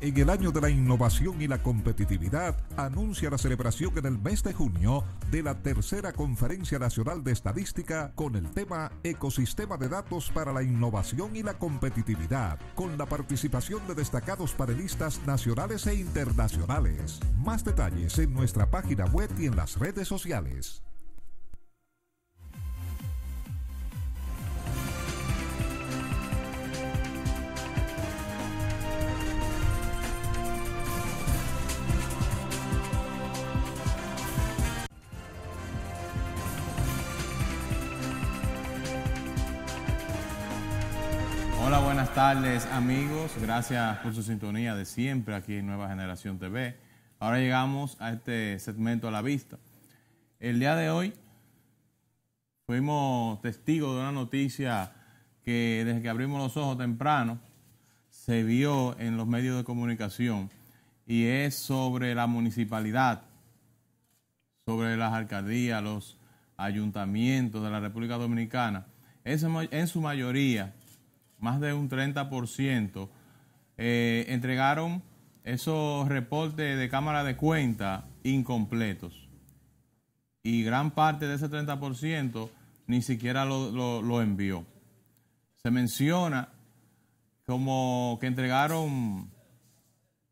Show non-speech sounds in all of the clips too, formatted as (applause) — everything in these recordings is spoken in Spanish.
en el año de la innovación y la competitividad, anuncia la celebración en el mes de junio de la tercera Conferencia Nacional de Estadística con el tema Ecosistema de Datos para la Innovación y la Competitividad, con la participación de destacados panelistas nacionales e internacionales. Más detalles en nuestra página web y en las redes sociales. buenas tardes amigos. Gracias por su sintonía de siempre aquí en Nueva Generación TV. Ahora llegamos a este segmento a la vista. El día de hoy fuimos testigos de una noticia que desde que abrimos los ojos temprano se vio en los medios de comunicación y es sobre la municipalidad, sobre las alcaldías, los ayuntamientos de la República Dominicana. En su mayoría más de un 30%, eh, entregaron esos reportes de Cámara de Cuenta incompletos. Y gran parte de ese 30% ni siquiera lo, lo envió. Se menciona como que entregaron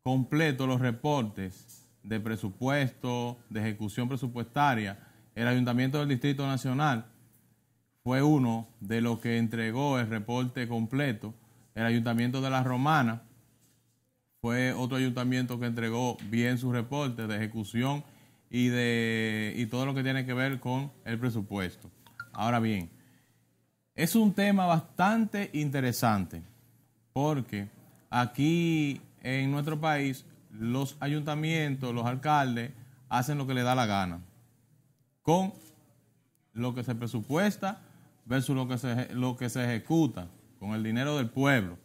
completos los reportes de presupuesto, de ejecución presupuestaria, el Ayuntamiento del Distrito Nacional fue uno de los que entregó el reporte completo. El ayuntamiento de La Romana fue otro ayuntamiento que entregó bien su reporte de ejecución y, de, y todo lo que tiene que ver con el presupuesto. Ahora bien, es un tema bastante interesante porque aquí en nuestro país los ayuntamientos, los alcaldes hacen lo que les da la gana con lo que se presupuesta versus lo que se, lo que se ejecuta con el dinero del pueblo.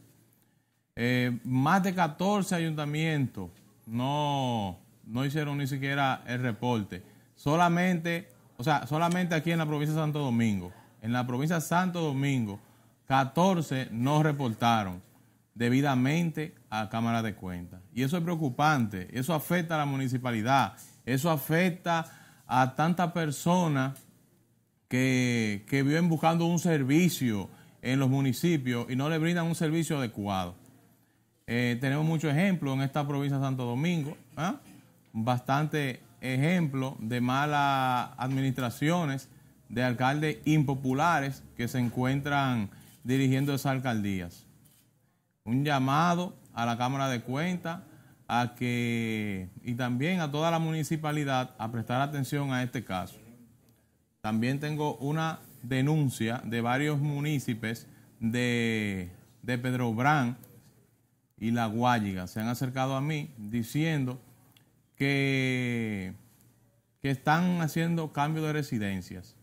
Eh, más de 14 ayuntamientos no, no hicieron ni siquiera el reporte. Solamente, o sea, solamente aquí en la provincia de Santo Domingo. En la provincia de Santo Domingo, 14 no reportaron debidamente a Cámara de Cuentas. Y eso es preocupante, eso afecta a la municipalidad, eso afecta a tantas personas que, viven buscando un servicio en los municipios y no le brindan un servicio adecuado. Eh, tenemos muchos ejemplos en esta provincia de Santo Domingo, ¿ah? bastante ejemplo de malas administraciones de alcaldes impopulares que se encuentran dirigiendo esas alcaldías. Un llamado a la Cámara de Cuentas a que y también a toda la municipalidad a prestar atención a este caso. También tengo una denuncia de varios municipios de, de Pedro Brán y La Guayiga. Se han acercado a mí diciendo que, que están haciendo cambio de residencias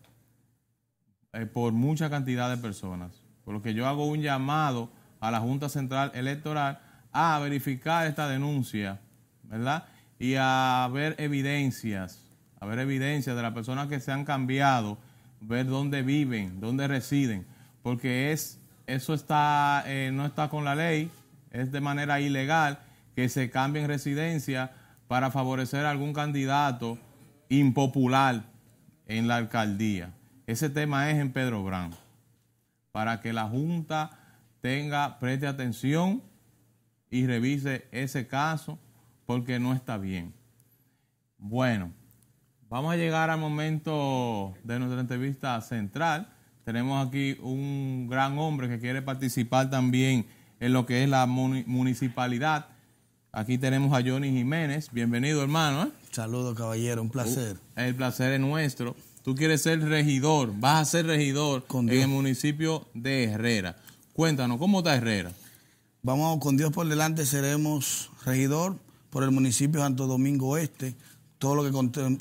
eh, por mucha cantidad de personas. Por lo que yo hago un llamado a la Junta Central Electoral a verificar esta denuncia, ¿verdad? Y a ver evidencias a ver evidencia de las personas que se han cambiado, ver dónde viven, dónde residen, porque es eso está eh, no está con la ley, es de manera ilegal que se cambien residencia para favorecer a algún candidato impopular en la alcaldía. Ese tema es en Pedro Branco... Para que la Junta tenga, preste atención y revise ese caso porque no está bien. Bueno, Vamos a llegar al momento de nuestra entrevista central. Tenemos aquí un gran hombre que quiere participar también en lo que es la municipalidad. Aquí tenemos a Johnny Jiménez. Bienvenido, hermano. ¿eh? Saludos, caballero. Un placer. Uh, el placer es nuestro. Tú quieres ser regidor. Vas a ser regidor en el municipio de Herrera. Cuéntanos, ¿cómo está Herrera? Vamos con Dios por delante. Seremos regidor por el municipio Santo Domingo Este todo lo que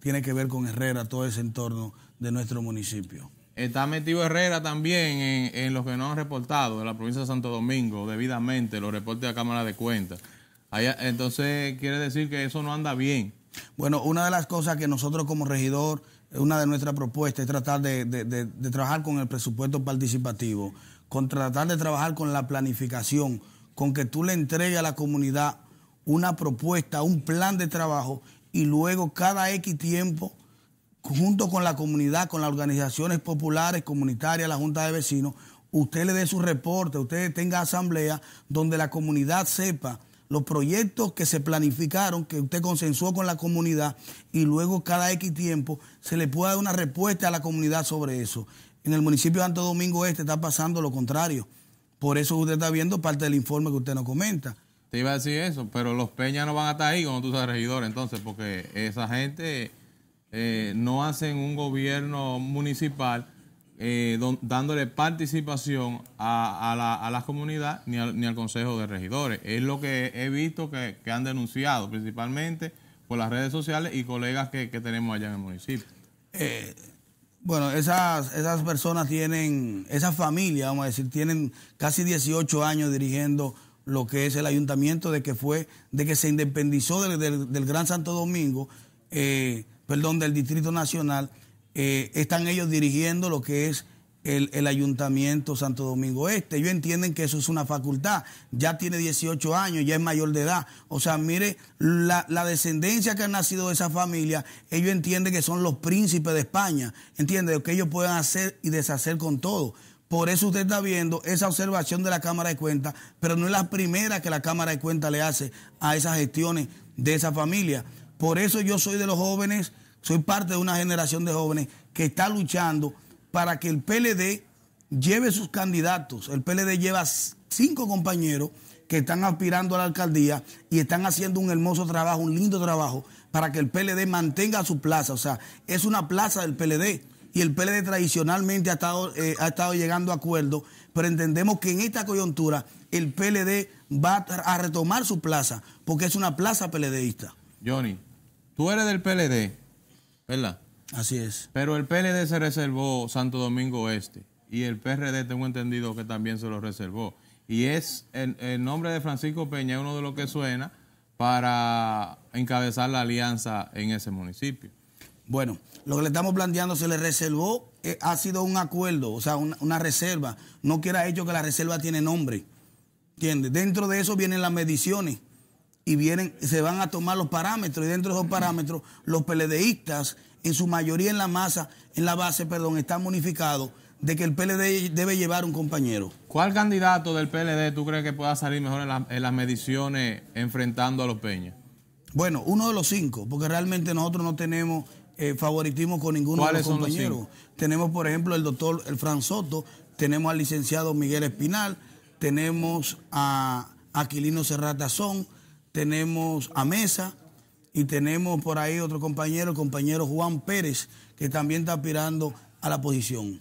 tiene que ver con Herrera, todo ese entorno de nuestro municipio. Está metido Herrera también en, en los que no han reportado de la provincia de Santo Domingo, debidamente, los reportes de la Cámara de Cuentas. entonces, quiere decir que eso no anda bien. Bueno, una de las cosas que nosotros como regidor, una de nuestras propuestas es tratar de, de trabajar con el presupuesto participativo, con tratar de trabajar con la planificación, con que tú le entregues a la comunidad una propuesta, un plan de trabajo y luego cada X tiempo, junto con la comunidad, con las organizaciones populares, comunitarias, la Junta de Vecinos, usted le dé su reporte, usted tenga asamblea donde la comunidad sepa los proyectos que se planificaron, que usted consensuó con la comunidad y luego cada X tiempo se le pueda dar una respuesta a la comunidad sobre eso. En el municipio de Santo Domingo Este está pasando lo contrario. Por eso usted está viendo parte del informe que usted nos comenta. Te iba a decir eso, pero los peñas no van a estar ahí cuando tú seas regidor, entonces, porque esa gente eh, no hacen un gobierno municipal eh, dándole participación a, la, comunidad ni al, Consejo de Regidores. Es lo que he visto que, han denunciado, principalmente por las redes sociales y colegas que, tenemos allá en el municipio. Eh, bueno, esas, esas personas tienen, esas familias, vamos a decir, tienen casi 18 años dirigiendo lo que es el ayuntamiento de que fue, de que se independizó del, del, Gran Santo Domingo, eh, perdón, del Distrito Nacional, eh, están ellos dirigiendo lo que es el, Ayuntamiento Santo Domingo Este. Ellos entienden que eso es una facultad, ya tiene 18 años, ya es mayor de edad. O sea, mire, la, la descendencia que ha nacido de esa familia, ellos entienden que son los príncipes de España, entiende, que ellos pueden hacer y deshacer con todo. Por eso usted está viendo esa observación de la Cámara de Cuentas, pero no es la primera que la Cámara de Cuentas le hace a esas gestiones de esa familia. Por eso yo soy de los jóvenes, soy parte de una generación de jóvenes que está luchando para que el PLD lleve sus candidatos. El PLD lleva cinco compañeros que están aspirando a la alcaldía y están haciendo un hermoso trabajo, un lindo trabajo, para que el PLD mantenga su plaza. O sea, es una plaza del PLD y el PLD tradicionalmente eh, ha estado, llegando a acuerdos, pero entendemos que en esta coyuntura el PLD va a retomar su plaza, porque es una plaza PLDista. Johnny, tú eres del PLD, ¿verdad? Así es. Pero el PLD se reservó Santo Domingo Este y el PRD tengo entendido que también se lo reservó. Y es el, el nombre de Francisco Peña, uno de los que suena para encabezar la alianza en ese municipio. Bueno, lo que le estamos planteando se le reservó, eh, ha sido un acuerdo, o sea, una, reserva. No quiera hecho que la reserva tiene nombre. ¿Entiendes? Dentro de eso vienen las mediciones y vienen, se van a tomar los parámetros. Y dentro de esos parámetros, los PLDistas, en su mayoría en la masa, en la base, perdón, están bonificados de que el PLD debe llevar un compañero. ¿Cuál candidato del PLD tú crees que pueda salir mejor en, las mediciones enfrentando a los Peña? Bueno, uno de los cinco, porque realmente nosotros no tenemos eh, favoritismo con ninguno de los compañeros. tenemos, por ejemplo, el doctor el Fran Soto, tenemos al licenciado Miguel Espinal, tenemos a Aquilino Serratazón, tenemos a Mesa y tenemos por ahí otro compañero, el compañero Juan Pérez, que también está aspirando a la posición.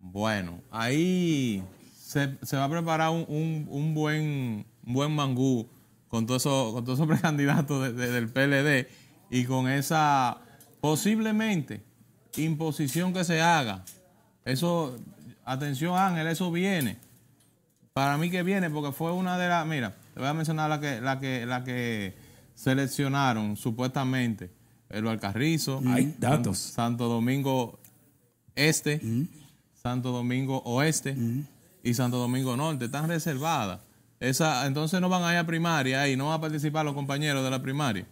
Bueno, ahí se, va a preparar un, buen, un buen mangú con todos esos todo (laughs) eso precandidatos del PLD y con esa Posiblemente, imposición que se haga. Eso, atención Ángel, eso viene. Para mí que viene, porque fue una de las, mira, te voy a mencionar la que, la que, la que seleccionaron supuestamente. El Alcarrizo, mm. Hay datos. Santo Domingo Este, mm. Santo Domingo Oeste mm. y Santo Domingo Norte. Están reservadas. Esa, entonces no van a ir a primaria y no van a participar los compañeros de la primaria.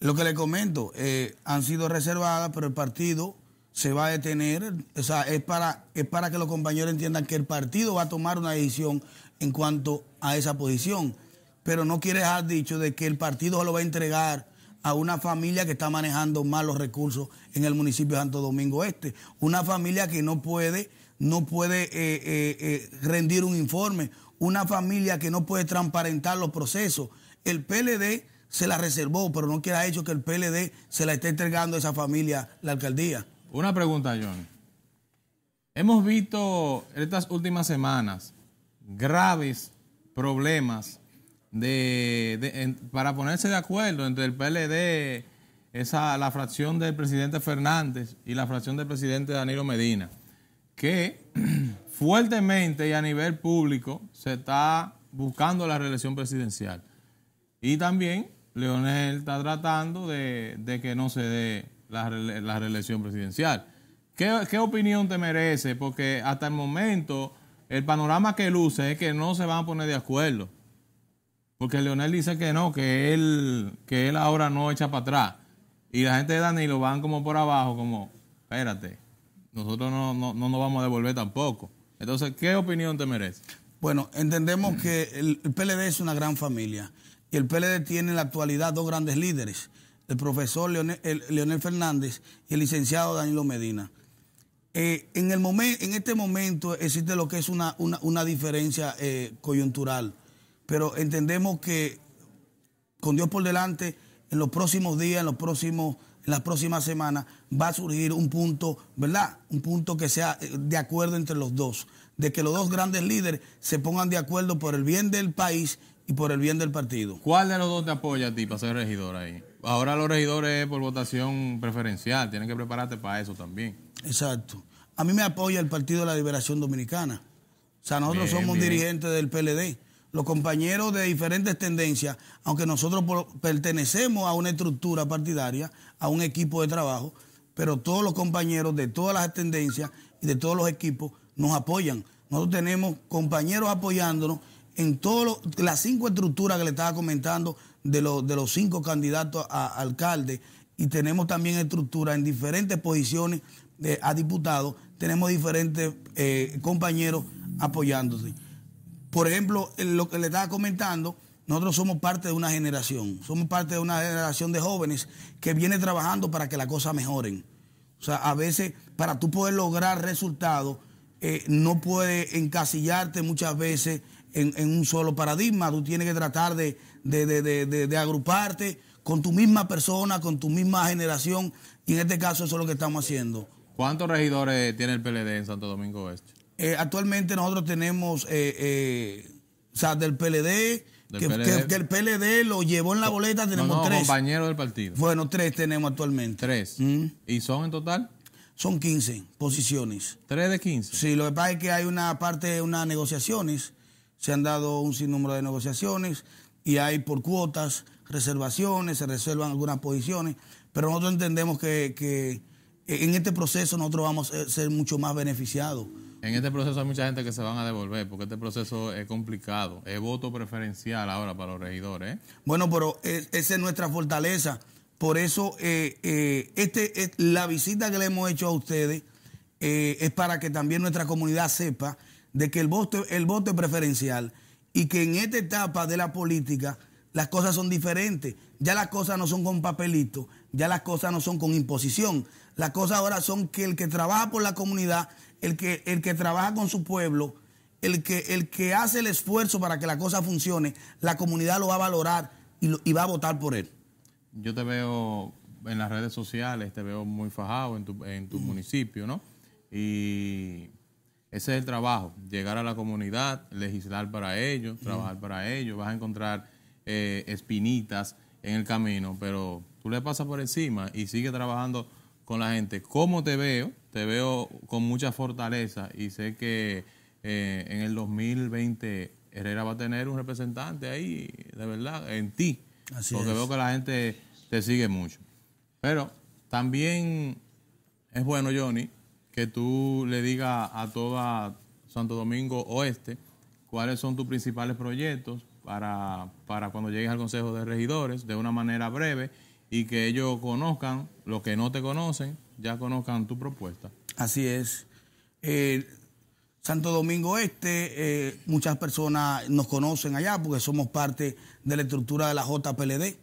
Lo que le comento, eh, han sido reservadas, pero el partido se va a detener. O sea, es para, para que los compañeros entiendan que el partido va a tomar una decisión en cuanto a esa posición. Pero no quiere dejar dicho de que el partido lo va a entregar a una familia que está manejando mal los recursos en el municipio de Santo Domingo Este. Una familia que no puede, no puede eh, eh, rendir un informe. Una familia que no puede transparentar los procesos. El PLD se la reservó, pero no queda hecho que el PLD se la esté entregando a esa familia, la alcaldía. Una pregunta, John. Hemos visto estas últimas semanas graves problemas de, para ponerse de acuerdo entre el PLD, esa, la fracción del presidente Fernández y la fracción del presidente Danilo Medina, que (clears throat) fuertemente y a nivel público se está buscando la reelección presidencial. Y también Leonel está tratando de, que no se dé la, reelección presidencial. ¿Qué, opinión te merece? Porque hasta el momento el panorama que luce es que no se van a poner de acuerdo. Porque Leonel dice que no, que él, que él ahora no echa para atrás. Y la gente de Danilo van como por abajo, como, espérate, nosotros no, no nos vamos a devolver tampoco. Entonces, ¿qué opinión te merece? Bueno, entendemos que el PLD es una gran familia. Y el PLD tiene en la actualidad dos grandes líderes, el profesor Leonel, Fernández y el licenciado Danilo Medina. Eh, en, el en este momento existe lo que es una, diferencia eh, coyuntural, pero entendemos que con Dios por delante, en los próximos días, en los próximos en las próximas semanas va a surgir un punto, ¿verdad? Un punto que sea eh, de acuerdo entre los dos, de que los dos grandes líderes se pongan de acuerdo por el bien del país y por el bien del partido. ¿Cuál de los dos te apoya a ti para ser regidor ahí? Ahora los regidores es por votación preferencial, tienen que prepararte para eso también. Exacto. A mí me apoya el Partido de la Liberación Dominicana. O sea, nosotros somos dirigentes del PLD. Los compañeros de diferentes tendencias, aunque nosotros pertenecemos a una estructura partidaria, a un equipo de trabajo, pero todos los compañeros de todas las tendencias y de todos los equipos nos apoyan. Nosotros tenemos compañeros apoyándonos en todas las cinco estructuras que le estaba comentando de, los cinco candidatos a, alcalde y tenemos también estructuras... en diferentes posiciones eh, a diputados, tenemos diferentes eh, compañeros apoyándose. Por ejemplo, en lo que le estaba comentando, nosotros somos parte de una generación, somos parte de una generación de jóvenes que viene trabajando para que las cosas mejoren. O sea, a veces para tú poder lograr resultados, eh, no puedes encasillarte muchas veces en, un solo paradigma, tú tienes que tratar de, agruparte con tu misma persona, con tu misma generación, y en este caso eso es lo que estamos haciendo. ¿Cuántos regidores tiene el PLD en Santo Domingo Oeste? Eh, actualmente nosotros tenemos, eh, eh, o sea, del PLD, que, el PLD lo llevó en la boleta, tenemos tres. compañeros del partido. Bueno, tres tenemos actualmente. Tres. Mm. ¿Y son en total? Son 15 posiciones. ¿Tres de 15? Sí, lo que pasa es que hay una parte, unas negociaciones se han dado un sinnúmero de negociaciones y hay por cuotas reservaciones, se reservan algunas posiciones, pero nosotros entendemos que, en este proceso nosotros vamos a ser mucho más beneficiados. En este proceso hay mucha gente que se van a devolver, porque este proceso es complicado. Es voto preferencial ahora para los regidores. ¿eh? Bueno, pero e, esa es nuestra fortaleza. Por eso, eh, eh, este, la visita que le hemos hecho a ustedes es para que también nuestra comunidad sepa de que el voto, el voto es preferencial y que en esta etapa de la política las cosas son diferentes. Ya las cosas no son con papelito, ya las cosas no son con imposición. Las cosas ahora son que el que trabaja por la comunidad, el que, el que trabaja con su pueblo, el que, el que hace el esfuerzo para que la cosa funcione, la comunidad lo va a valorar y, va a votar por él. Yo te veo en las redes sociales, te veo muy fajado en tu, mm. municipio, ¿no? Y ese es el trabajo, llegar a la comunidad, legislar para ellos, trabajar para ellos. Vas a encontrar eh, espinitas en el camino, pero tú le pasas por encima y sigue trabajando con la gente. como te veo? Te veo con mucha fortaleza y sé que eh, en el 2020 Herrera va a tener un representante ahí, de verdad, en ti. porque veo que la gente te sigue mucho. Pero también es bueno, Johnny, que tú le digas a toda Santo Domingo Oeste cuáles son tus principales proyectos para, para cuando llegues al Consejo de Regidores de una manera breve y que ellos conozcan, los que no te conocen, ya conozcan tu propuesta. Así es. Eh, Santo Domingo Este, muchas personas nos conocen allá porque somos parte de la estructura de la JPLD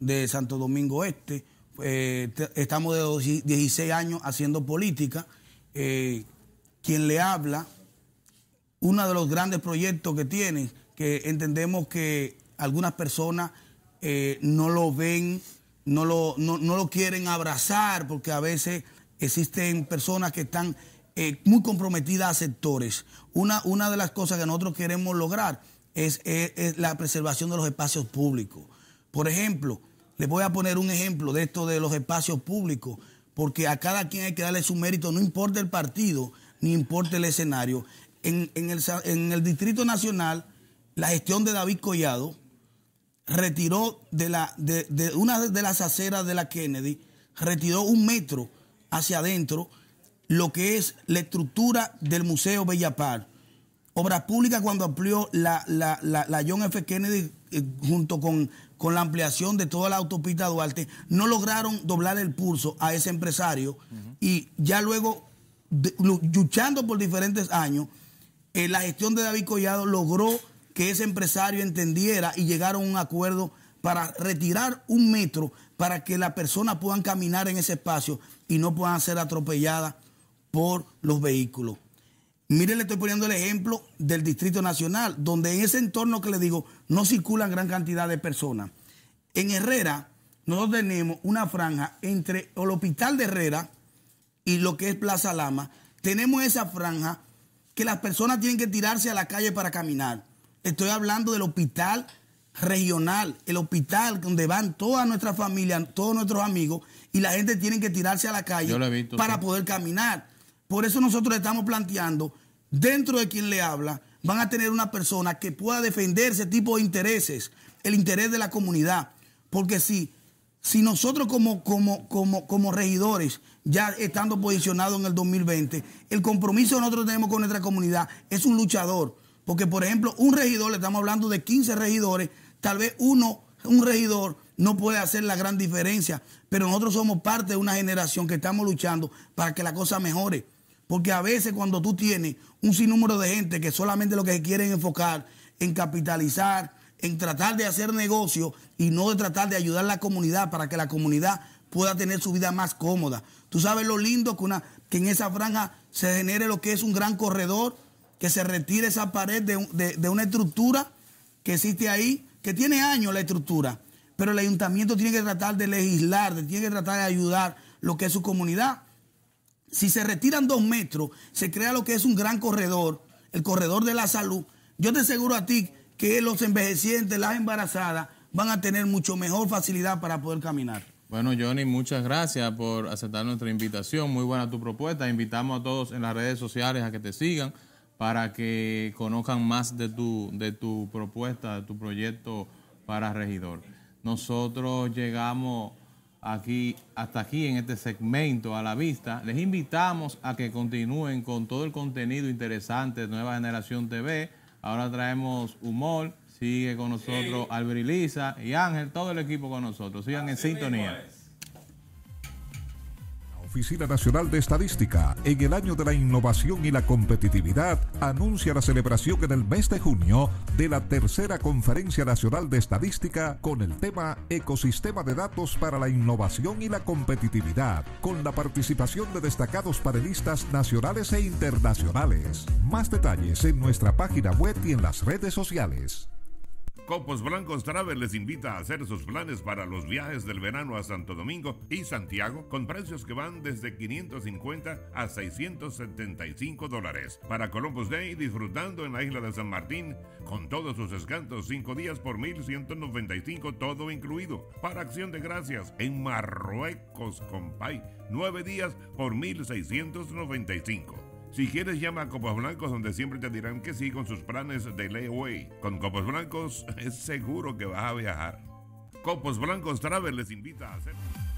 de Santo Domingo Oeste. Eh, estamos de 16 años haciendo política eh, quien le habla, uno de los grandes proyectos que tiene, que entendemos que algunas personas eh, no lo ven, no lo, no, no lo quieren abrazar, porque a veces existen personas que están eh, muy comprometidas a sectores. Una, una de las cosas que nosotros queremos lograr es, la preservación de los espacios públicos. Por ejemplo, les voy a poner un ejemplo de esto de los espacios públicos porque a cada quien hay que darle su mérito, no importa el partido, ni importa el escenario. En, el, Distrito Nacional, la gestión de David Collado retiró de, la, de, una de las aceras de la Kennedy, retiró un metro hacia adentro lo que es la estructura del Museo Bellapar. Obras Públicas cuando amplió la, John F. Kennedy eh, junto con con la ampliación de toda la autopista Duarte, no lograron doblar el pulso a ese empresario y ya luego, luchando por diferentes años, eh, la gestión de David Collado logró que ese empresario entendiera y llegaron a un acuerdo para retirar un metro para que las personas puedan caminar en ese espacio y no puedan ser atropelladas por los vehículos. Mire, le estoy poniendo el ejemplo del Distrito Nacional, donde en ese entorno que le digo no circulan gran cantidad de personas. En Herrera, nosotros tenemos una franja entre el hospital de Herrera y lo que es Plaza Lama. Tenemos esa franja que las personas tienen que tirarse a la calle para caminar. Estoy hablando del hospital regional, el hospital donde van todas nuestras familias, todos nuestros amigos, y la gente tiene que tirarse a la calle para poder caminar. Por eso nosotros estamos planteando dentro de quien le habla, van a tener una persona que pueda defender ese tipo de intereses, el interés de la comunidad. Porque si, si nosotros como, como regidores, ya estando posicionados en el 2020, el compromiso que nosotros tenemos con nuestra comunidad es un luchador. Porque, por ejemplo, un regidor, le estamos hablando de 15 regidores, tal vez uno, un regidor, no puede hacer la gran diferencia, pero nosotros somos parte de una generación que estamos luchando para que la cosa mejore. Porque a veces cuando tú tienes un sinnúmero de gente que solamente lo que quieren enfocar en capitalizar, en tratar de hacer negocio y no de tratar de ayudar a la comunidad para que la comunidad pueda tener su vida más cómoda. Tú sabes lo lindo que, una, que en esa franja se genere lo que es un gran corredor, que se retire esa pared de, de una estructura que existe ahí, que tiene años la estructura, pero el ayuntamiento tiene que tratar de legislar, tiene que tratar de ayudar lo que es su comunidad. Si se retiran dos metros, se crea lo que es un gran corredor, el corredor de la salud. Yo te aseguro a ti que los envejecientes, las embarazadas, van a tener mucho mejor facilidad para poder caminar. Bueno, Johnny, muchas gracias por aceptar nuestra invitación. Muy buena tu propuesta. Invitamos a todos en las redes sociales a que te sigan para que conozcan más de tu, de tu propuesta, de tu proyecto para regidor. Nosotros llegamos aquí, hasta aquí en este segmento a la vista. Les invitamos a que continúen con todo el contenido interesante de Nueva Generación TV. Ahora traemos humor. Sigue con nosotros Alberiliza y Ángel, todo el equipo con nosotros. Sigan en sintonía. Oficina Nacional de Estadística, en el año de la innovación y la competitividad, anuncia la celebración en el mes de junio de la tercera Conferencia Nacional de Estadística con el tema Ecosistema de Datos para la Innovación y la Competitividad, con la participación de destacados panelistas nacionales e internacionales. Más detalles en nuestra página web y en las redes sociales. Copos Blancos Travel les invita a hacer sus planes para los viajes del verano a Santo Domingo y Santiago con precios que van desde 550 a 675 dólares. Para Columbus Day, disfrutando en la isla de San Martín con todos sus escantos, 5 días por 1195, todo incluido. Para Acción de Gracias en Marruecos, compay, 9 días por 1695. Si quieres, llama a Copos Blancos, donde siempre te dirán que sí con sus planes de layaway. Con Copos Blancos (laughs) es seguro que vas a viajar. Copos Blancos Travel les invita a hacer.